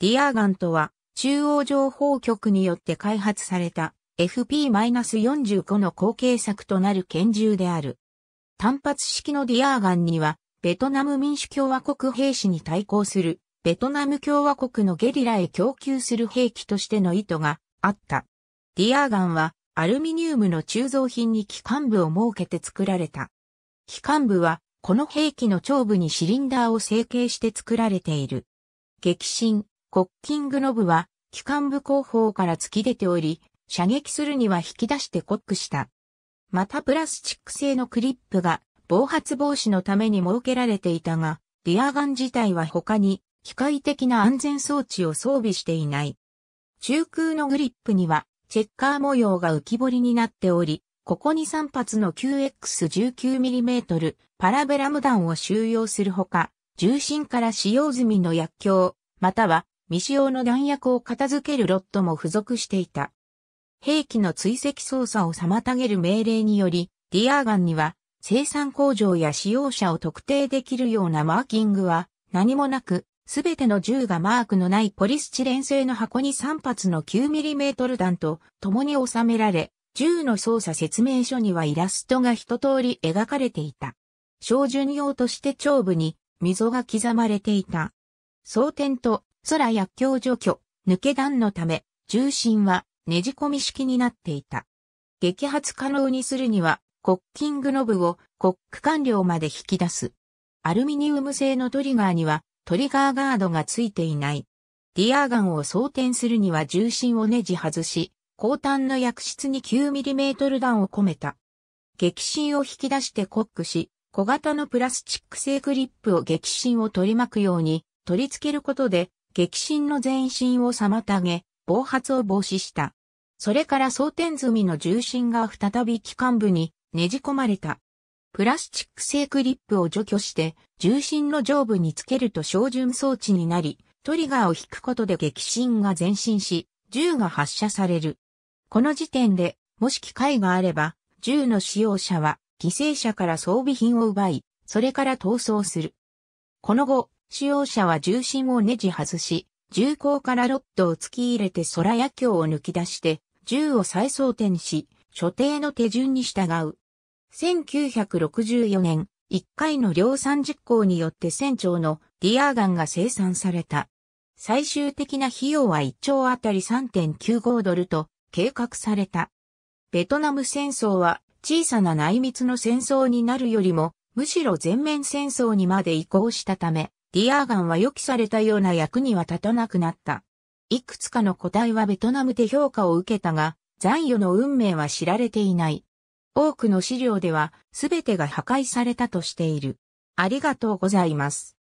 ディアーガンとは、中央情報局によって開発された FP-45 の後継作となる拳銃である。単発式のディアーガンには、ベトナム民主共和国兵士に対抗する、ベトナム共和国のゲリラへ供給する兵器としての意図があった。ディアーガンは、アルミニウムの鋳造品に機関部を設けて作られた。機関部は、この兵器の頂部にシリンダーを成形して作られている。激震、コッキングノブは、機関部後方から突き出ており、射撃するには引き出してコックした。またプラスチック製のクリップが暴発防止のために設けられていたが、リアガン自体は他に機械的な安全装置を装備していない。中空のグリップにはチェッカー模様が浮き彫りになっており、ここに3発の 9X19mm パラベラム弾を収容するほか、重心から使用済みの薬莢、または未使用の弾薬を片付けるロットも付属していた。兵器の追跡操作を妨げる命令により、ディアーガンには生産工場や使用者を特定できるようなマーキングは何もなく、すべての銃がマークのないポリスチレン製の箱に3発の 9mm 弾と共に収められ、銃の操作説明書にはイラストが一通り描かれていた。照準用として頂部に溝が刻まれていた。装填と空薬莢除去、抜け弾のため、重心はねじ込み式になっていた。撃発可能にするには、コッキングノブをコック完了まで引き出す。アルミニウム製のトリガーにはトリガーガードが付いていない。ディアーガンを装填するには重心をねじ外し、後端の薬室に 9mm 弾を込めた。激震を引き出してコックし、小型のプラスチック製クリップを激震を取り巻くように取り付けることで激震の前進を妨げ、暴発を防止した。それから装填済みの重心が再び機関部にねじ込まれた。プラスチック製クリップを除去して、重心の上部につけると照準装置になり、トリガーを引くことで激震が前進し、銃が発射される。この時点で、もし機会があれば、銃の使用者は、犠牲者から装備品を奪い、それから逃走する。この後、使用者は重心をネジ外し、銃口からロッドを突き入れて空野鏡を抜き出して、銃を再装填し、所定の手順に従う。1964年、1回の量産実行によって船長のディアーガンが生産された。最終的な費用は1兆あたり3.95ドルと計画された。ベトナム戦争は小さな内密の戦争になるよりも、むしろ全面戦争にまで移行したため、ディアーガンは予期されたような役には立たなくなった。いくつかの個体はベトナムで評価を受けたが、残余の運命は知られていない。多くの資料では、すべてが破壊されたとしている。ありがとうございます。